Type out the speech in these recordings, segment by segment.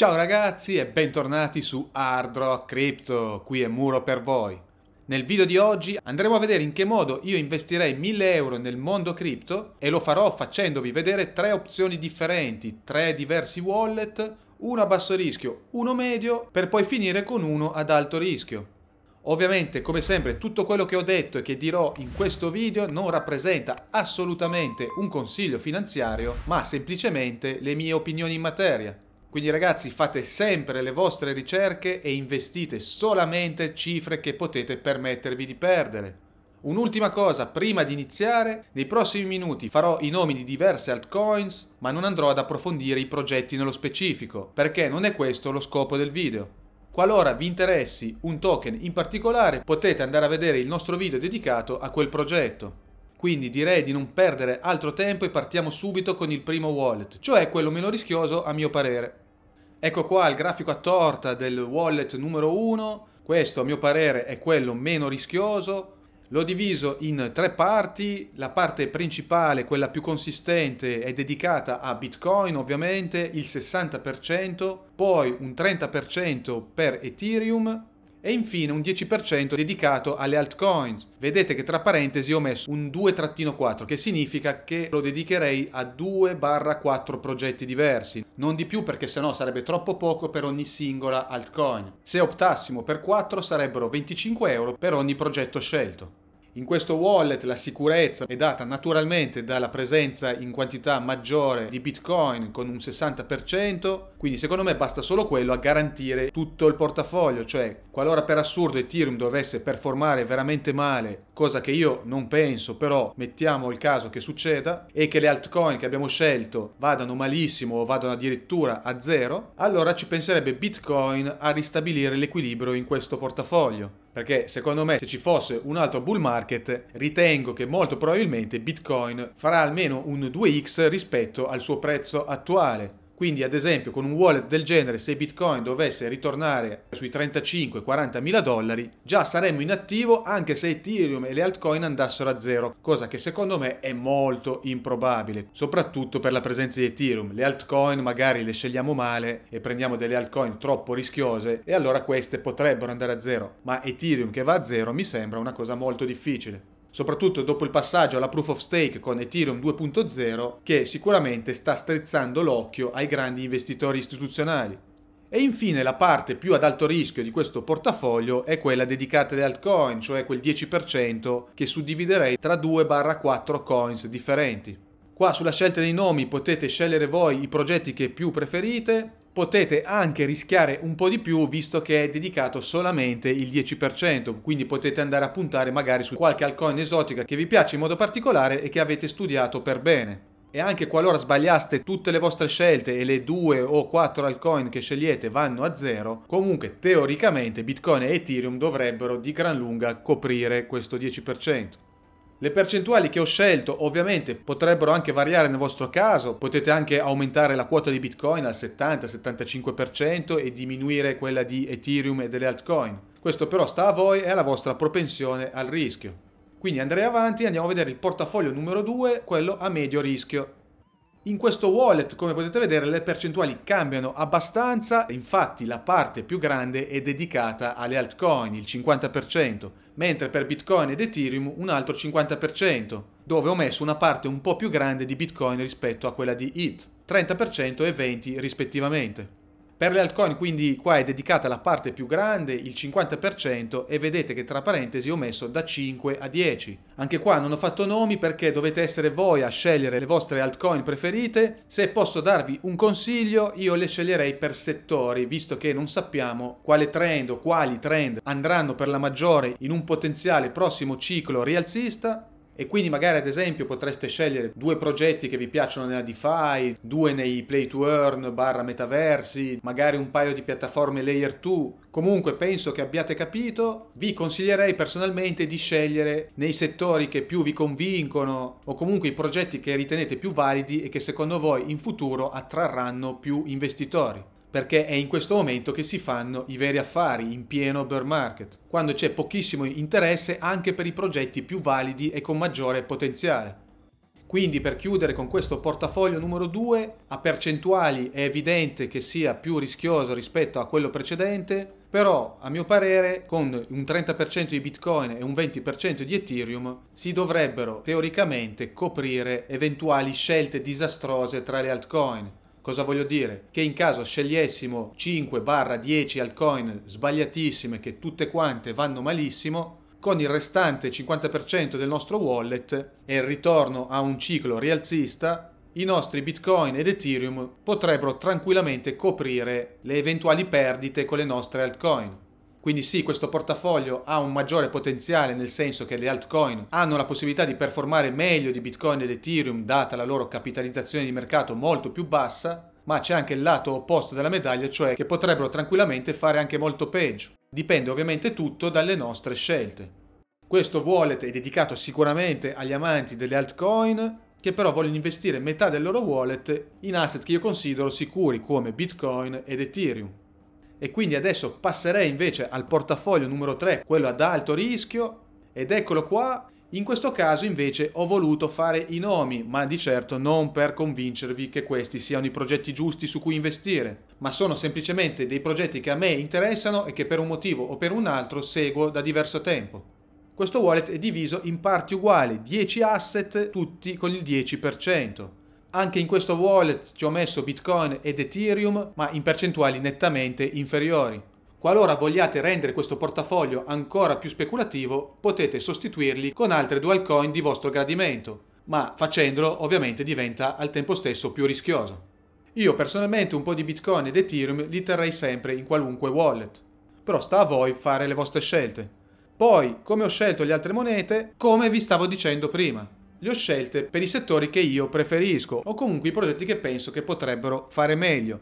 Ciao ragazzi e bentornati su Hard Rock Crypto, qui è Muro per voi. Nel video di oggi andremo a vedere in che modo io investirei 1000 euro nel mondo cripto e lo farò facendovi vedere tre opzioni differenti, tre diversi wallet, uno a basso rischio, uno medio, per poi finire con uno ad alto rischio. Ovviamente, come sempre, tutto quello che ho detto e che dirò in questo video non rappresenta assolutamente un consiglio finanziario, ma semplicemente le mie opinioni in materia. Quindi ragazzi fate sempre le vostre ricerche e investite solamente cifre che potete permettervi di perdere. Un'ultima cosa, prima di iniziare, nei prossimi minuti farò i nomi di diverse altcoins, ma non andrò ad approfondire i progetti nello specifico, perché non è questo lo scopo del video. Qualora vi interessi un token in particolare, potete andare a vedere il nostro video dedicato a quel progetto. Quindi direi di non perdere altro tempo e partiamo subito con il primo wallet, cioè quello meno rischioso a mio parere. Ecco qua il grafico a torta del wallet numero 1, questo a mio parere è quello meno rischioso, L'ho diviso in tre parti, la parte principale, quella più consistente, è dedicata a Bitcoin ovviamente, il 60%, poi un 30% per Ethereum e infine un 10% dedicato alle altcoins. Vedete che tra parentesi ho messo un 2-4 che significa che lo dedicherei a 2-4 progetti diversi, non di più perché sennò sarebbe troppo poco per ogni singola altcoin. Se optassimo per 4 sarebbero 25 euro per ogni progetto scelto. In questo wallet la sicurezza è data naturalmente dalla presenza in quantità maggiore di Bitcoin con un 60%, quindi secondo me basta solo quello a garantire tutto il portafoglio, cioè qualora per assurdo Ethereum dovesse performare veramente male, cosa che io non penso, però mettiamo il caso che succeda e che le altcoin che abbiamo scelto vadano malissimo o vadano addirittura a zero, allora ci penserebbe Bitcoin a ristabilire l'equilibrio in questo portafoglio. Perché secondo me se ci fosse un altro bull market, ritengo che molto probabilmente Bitcoin farà almeno un 2x rispetto al suo prezzo attuale. Quindi ad esempio con un wallet del genere se Bitcoin dovesse ritornare sui 35-40 mila dollari già saremmo in attivo anche se Ethereum e le altcoin andassero a zero, cosa che secondo me è molto improbabile, soprattutto per la presenza di Ethereum. Le altcoin magari le scegliamo male e prendiamo delle altcoin troppo rischiose e allora queste potrebbero andare a zero, ma Ethereum che va a zero mi sembra una cosa molto difficile soprattutto dopo il passaggio alla proof of stake con Ethereum 2.0 che sicuramente sta strizzando l'occhio ai grandi investitori istituzionali. E infine la parte più ad alto rischio di questo portafoglio è quella dedicata alle altcoin, cioè quel 10% che suddividerei tra 2-4 coins differenti. Qua sulla scelta dei nomi potete scegliere voi i progetti che più preferite, potete anche rischiare un po' di più visto che è dedicato solamente il 10%, quindi potete andare a puntare magari su qualche altcoin esotica che vi piace in modo particolare e che avete studiato per bene. E anche qualora sbagliaste tutte le vostre scelte e le 2 o 4 altcoin che scegliete vanno a zero, comunque teoricamente Bitcoin e Ethereum dovrebbero di gran lunga coprire questo 10%. Le percentuali che ho scelto ovviamente potrebbero anche variare nel vostro caso, potete anche aumentare la quota di Bitcoin al 70-75% e diminuire quella di Ethereum e delle altcoin. Questo però sta a voi e alla vostra propensione al rischio. Quindi andrei avanti e andiamo a vedere il portafoglio numero 2, quello a medio rischio. In questo wallet, come potete vedere, le percentuali cambiano abbastanza, infatti la parte più grande è dedicata alle altcoin, il 50%, mentre per Bitcoin ed Ethereum un altro 50%, dove ho messo una parte un po' più grande di Bitcoin rispetto a quella di ETH, 30% e 20% rispettivamente. Per le altcoin quindi qua è dedicata la parte più grande, il 50%, e vedete che tra parentesi ho messo da 5 a 10. Anche qua non ho fatto nomi perché dovete essere voi a scegliere le vostre altcoin preferite. Se posso darvi un consiglio io le sceglierei per settori, visto che non sappiamo quale trend o quali trend andranno per la maggiore in un potenziale prossimo ciclo rialzista e quindi magari ad esempio potreste scegliere due progetti che vi piacciono nella DeFi, due nei play to earn barra metaversi, magari un paio di piattaforme layer 2. Comunque penso che abbiate capito, vi consiglierei personalmente di scegliere nei settori che più vi convincono o comunque i progetti che ritenete più validi e che secondo voi in futuro attrarranno più investitori perché è in questo momento che si fanno i veri affari in pieno bear market, quando c'è pochissimo interesse anche per i progetti più validi e con maggiore potenziale. Quindi per chiudere con questo portafoglio numero 2, a percentuali è evidente che sia più rischioso rispetto a quello precedente, però a mio parere con un 30% di Bitcoin e un 20% di Ethereum si dovrebbero teoricamente coprire eventuali scelte disastrose tra le altcoin Cosa voglio dire? Che in caso scegliessimo 5-10 altcoin sbagliatissime che tutte quante vanno malissimo, con il restante 50% del nostro wallet e il ritorno a un ciclo rialzista, i nostri Bitcoin ed Ethereum potrebbero tranquillamente coprire le eventuali perdite con le nostre altcoin. Quindi sì, questo portafoglio ha un maggiore potenziale nel senso che le altcoin hanno la possibilità di performare meglio di Bitcoin ed Ethereum data la loro capitalizzazione di mercato molto più bassa, ma c'è anche il lato opposto della medaglia, cioè che potrebbero tranquillamente fare anche molto peggio. Dipende ovviamente tutto dalle nostre scelte. Questo wallet è dedicato sicuramente agli amanti delle altcoin, che però vogliono investire metà del loro wallet in asset che io considero sicuri come Bitcoin ed Ethereum. E quindi adesso passerei invece al portafoglio numero 3, quello ad alto rischio, ed eccolo qua. In questo caso invece ho voluto fare i nomi, ma di certo non per convincervi che questi siano i progetti giusti su cui investire, ma sono semplicemente dei progetti che a me interessano e che per un motivo o per un altro seguo da diverso tempo. Questo wallet è diviso in parti uguali, 10 asset tutti con il 10%. Anche in questo wallet ci ho messo Bitcoin ed Ethereum, ma in percentuali nettamente inferiori. Qualora vogliate rendere questo portafoglio ancora più speculativo, potete sostituirli con altre dual coin di vostro gradimento, ma facendolo ovviamente diventa al tempo stesso più rischioso. Io personalmente un po' di Bitcoin ed Ethereum li terrei sempre in qualunque wallet, però sta a voi fare le vostre scelte. Poi, come ho scelto le altre monete, come vi stavo dicendo prima, le ho scelte per i settori che io preferisco o comunque i progetti che penso che potrebbero fare meglio.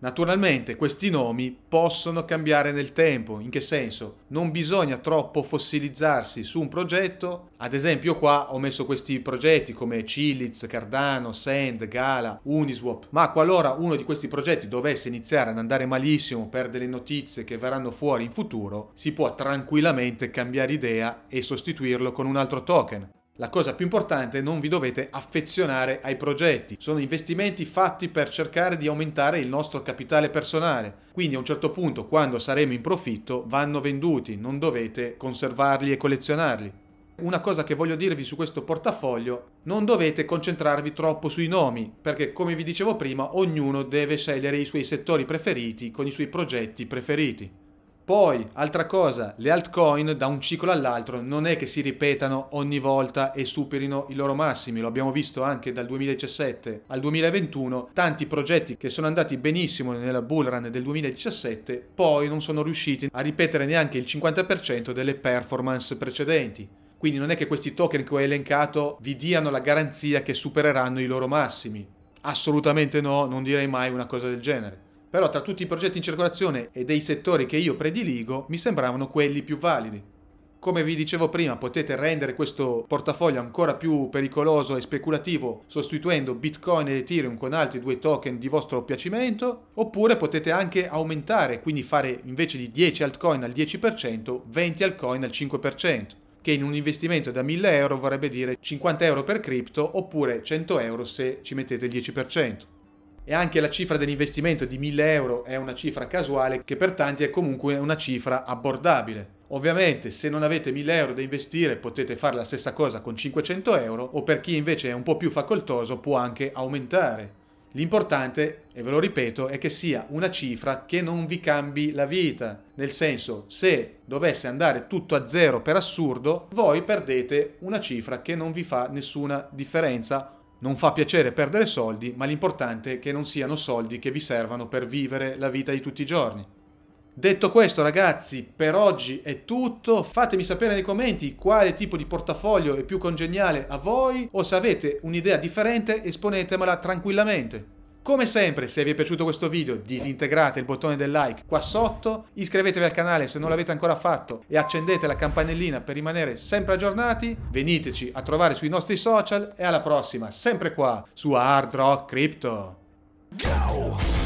Naturalmente questi nomi possono cambiare nel tempo, in che senso? Non bisogna troppo fossilizzarsi su un progetto, ad esempio qua ho messo questi progetti come Chillitz, Cardano, Sand, Gala, Uniswap, ma qualora uno di questi progetti dovesse iniziare ad andare malissimo per delle notizie che verranno fuori in futuro, si può tranquillamente cambiare idea e sostituirlo con un altro token. La cosa più importante è non vi dovete affezionare ai progetti, sono investimenti fatti per cercare di aumentare il nostro capitale personale, quindi a un certo punto quando saremo in profitto vanno venduti, non dovete conservarli e collezionarli. Una cosa che voglio dirvi su questo portafoglio, non dovete concentrarvi troppo sui nomi, perché come vi dicevo prima ognuno deve scegliere i suoi settori preferiti con i suoi progetti preferiti. Poi, altra cosa, le altcoin da un ciclo all'altro non è che si ripetano ogni volta e superino i loro massimi, lo abbiamo visto anche dal 2017 al 2021, tanti progetti che sono andati benissimo nella bull run del 2017 poi non sono riusciti a ripetere neanche il 50% delle performance precedenti. Quindi non è che questi token che ho elencato vi diano la garanzia che supereranno i loro massimi. Assolutamente no, non direi mai una cosa del genere. Però tra tutti i progetti in circolazione e dei settori che io prediligo, mi sembravano quelli più validi. Come vi dicevo prima, potete rendere questo portafoglio ancora più pericoloso e speculativo sostituendo Bitcoin ed Ethereum con altri due token di vostro piacimento, oppure potete anche aumentare, quindi fare invece di 10 altcoin al 10%, 20 altcoin al 5% che in un investimento da 1000 euro vorrebbe dire 50 euro per cripto oppure 100 euro se ci mettete il 10% e anche la cifra dell'investimento di 1000 euro è una cifra casuale che per tanti è comunque una cifra abbordabile. Ovviamente se non avete 1000 euro da investire potete fare la stessa cosa con 500 euro o per chi invece è un po' più facoltoso può anche aumentare. L'importante, e ve lo ripeto, è che sia una cifra che non vi cambi la vita. Nel senso, se dovesse andare tutto a zero per assurdo, voi perdete una cifra che non vi fa nessuna differenza non fa piacere perdere soldi, ma l'importante è che non siano soldi che vi servano per vivere la vita di tutti i giorni. Detto questo ragazzi, per oggi è tutto, fatemi sapere nei commenti quale tipo di portafoglio è più congeniale a voi o se avete un'idea differente esponetemela tranquillamente. Come sempre, se vi è piaciuto questo video, disintegrate il bottone del like qua sotto, iscrivetevi al canale se non l'avete ancora fatto e accendete la campanellina per rimanere sempre aggiornati. Veniteci a trovare sui nostri social e alla prossima, sempre qua, su Hard Rock Crypto. Go!